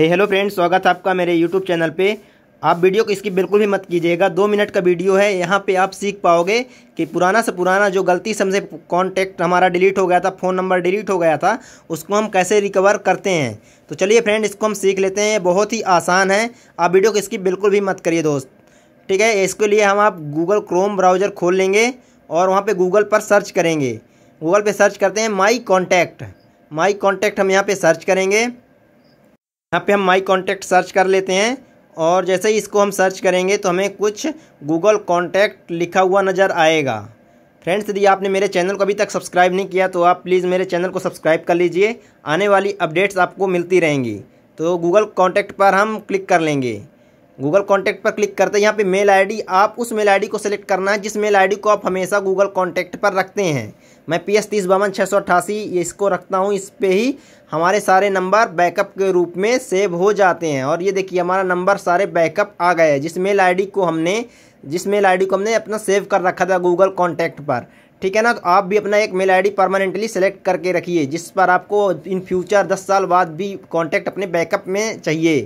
हे hello friends स्वागत है आपका मेरे यूट्यूब चैनल पे आप वीडियो को इसकी बिल्कुल भी मत कीजिएगा दो मिनट का वीडियो है यहाँ पे आप सीख पाओगे कि पुराना से पुराना जो गलती से हमसे कॉन्टैक्ट हमारा डिलीट हो गया था फ़ोन नंबर डिलीट हो गया था उसको हम कैसे रिकवर करते हैं तो चलिए फ्रेंड इसको हम सीख लेते हैं बहुत ही आसान है आप वीडियो को इसकी बिल्कुल भी मत करिए दोस्त ठीक है इसके लिए हम आप गूगल क्रोम ब्राउज़र खोल लेंगे और वहाँ पर गूगल पर सर्च करेंगे गूगल पर सर्च करते हैं माई कॉन्टैक्ट माई कॉन्टैक्ट हम यहाँ पर सर्च करेंगे यहाँ पे हम माई कॉन्टैक्ट सर्च कर लेते हैं और जैसे ही इसको हम सर्च करेंगे तो हमें कुछ गूगल कॉन्टैक्ट लिखा हुआ नज़र आएगा फ्रेंड्स यदि आपने मेरे चैनल को अभी तक सब्सक्राइब नहीं किया तो आप प्लीज़ मेरे चैनल को सब्सक्राइब कर लीजिए आने वाली अपडेट्स आपको मिलती रहेंगी तो गूगल कॉन्टैक्ट पर हम क्लिक कर लेंगे गूगल कॉन्टैक्ट पर क्लिक करते हैं यहाँ पे मेल आईडी आप उस मेल आईडी को सिलेक्ट करना है जिस मेल आईडी को आप हमेशा गूगल कॉन्टैक्ट पर रखते हैं मैं पी एस तीस बावन छः सौ अट्ठासी इसको रखता हूँ इस पर ही हमारे सारे नंबर बैकअप के रूप में सेव हो जाते हैं और ये देखिए हमारा नंबर सारे बैकअप आ गए हैं जिस मेल आई को हमने जिस मेल आई को हमने अपना सेव कर रखा था गूगल कॉन्टैक्ट पर ठीक है ना तो आप भी अपना एक मेल आईडी परमानेंटली सेलेक्ट करके रखिए जिस पर आपको इन फ्यूचर दस साल बाद भी कॉन्टैक्ट अपने बैकअप में चाहिए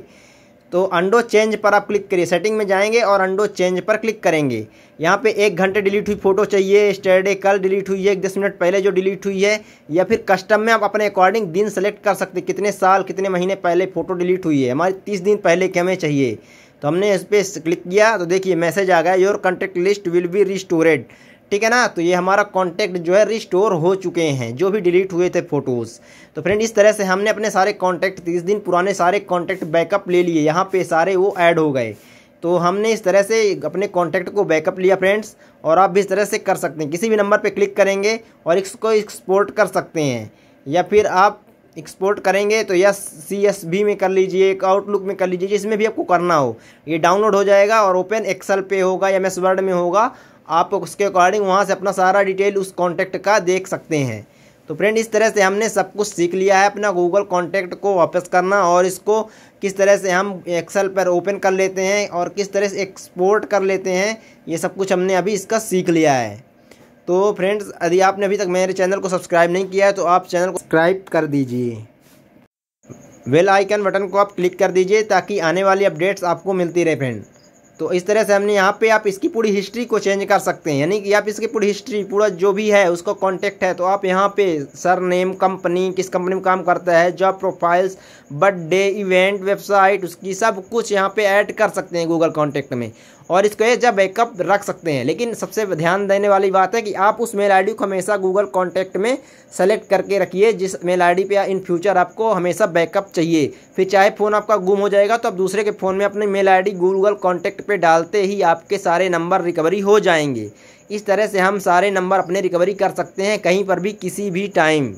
तो अंडो चेंज पर आप क्लिक करिए सेटिंग में जाएंगे और अंडो चेंज पर क्लिक करेंगे यहाँ पे एक घंटे डिलीट हुई फ़ोटो चाहिए स्टरडे कल डिलीट हुई है एक दस मिनट पहले जो डिलीट हुई है या फिर कस्टम में आप अपने अकॉर्डिंग दिन सेलेक्ट कर सकते कितने साल कितने महीने पहले फ़ोटो डिलीट हुई है हमारी तीस दिन पहले की हमें चाहिए तो हमने इस पर क्लिक किया तो देखिए मैसेज आ गया your contact list will be restored ठीक है ना तो ये हमारा कॉन्टैक्ट जो है रिस्टोर हो चुके हैं जो भी डिलीट हुए थे फ़ोटोज़ तो फ्रेंड इस तरह से हमने अपने सारे कॉन्टैक्ट तीस दिन पुराने सारे कॉन्टैक्ट बैकअप ले लिए यहाँ पे सारे वो ऐड हो गए तो हमने इस तरह से अपने कॉन्टैक्ट को बैकअप लिया फ्रेंड्स और आप भी इस तरह से कर सकते हैं किसी भी नंबर पर क्लिक करेंगे और इसको एक्सपोर्ट कर सकते हैं या फिर आप एक्सपोर्ट करेंगे तो या सी एस बी में कर लीजिए एक आउटलुक में कर लीजिए जिसमें भी आपको करना हो ये डाउनलोड हो जाएगा और ओपन एक्सल पे होगा या एम एस वर्ड में होगा आप उसके अकॉर्डिंग वहाँ से अपना सारा डिटेल उस कॉन्टैक्ट का देख सकते हैं तो फ्रेंड इस तरह से हमने सब कुछ सीख लिया है अपना गूगल कॉन्टैक्ट को वापस करना और इसको किस तरह से हम एक्सेल पर ओपन कर लेते हैं और किस तरह से एक्सपोर्ट कर लेते हैं ये सब कुछ हमने अभी इसका सीख लिया है तो फ्रेंड्स यदि आपने अभी तक मेरे चैनल को सब्सक्राइब नहीं किया है तो आप चैनल को सब्सक्राइब कर दीजिए वेल आइकन बटन को आप क्लिक कर दीजिए ताकि आने वाली अपडेट्स आपको मिलती रहे फ्रेंड तो इस तरह से हमने यहाँ पे आप इसकी पूरी हिस्ट्री को चेंज कर सकते हैं यानी कि आप इसकी पूरी हिस्ट्री पूरा जो भी है उसको कॉन्टैक्ट है तो आप यहाँ पे सर नेम कंपनी किस कंपनी में काम करता है job profiles birthday event website उसकी सब कुछ यहाँ पे ऐड कर सकते हैं गूगल कॉन्टैक्ट में और इसको एज बैकअप रख सकते हैं लेकिन सबसे ध्यान देने वाली बात है कि आप उस मेल आई को हमेशा गूगल कॉन्टैक्ट में सेलेक्ट करके रखिए जिस मेल आई पे इन फ्यूचर आपको हमेशा बैकअप चाहिए फिर चाहे फ़ोन आपका गुम हो जाएगा तो आप दूसरे के फ़ोन में अपनी मेल आई गूगल कॉन्टैक्ट पे डालते ही आपके सारे नंबर रिकवरी हो जाएंगे इस तरह से हम सारे नंबर अपने रिकवरी कर सकते हैं कहीं पर भी किसी भी टाइम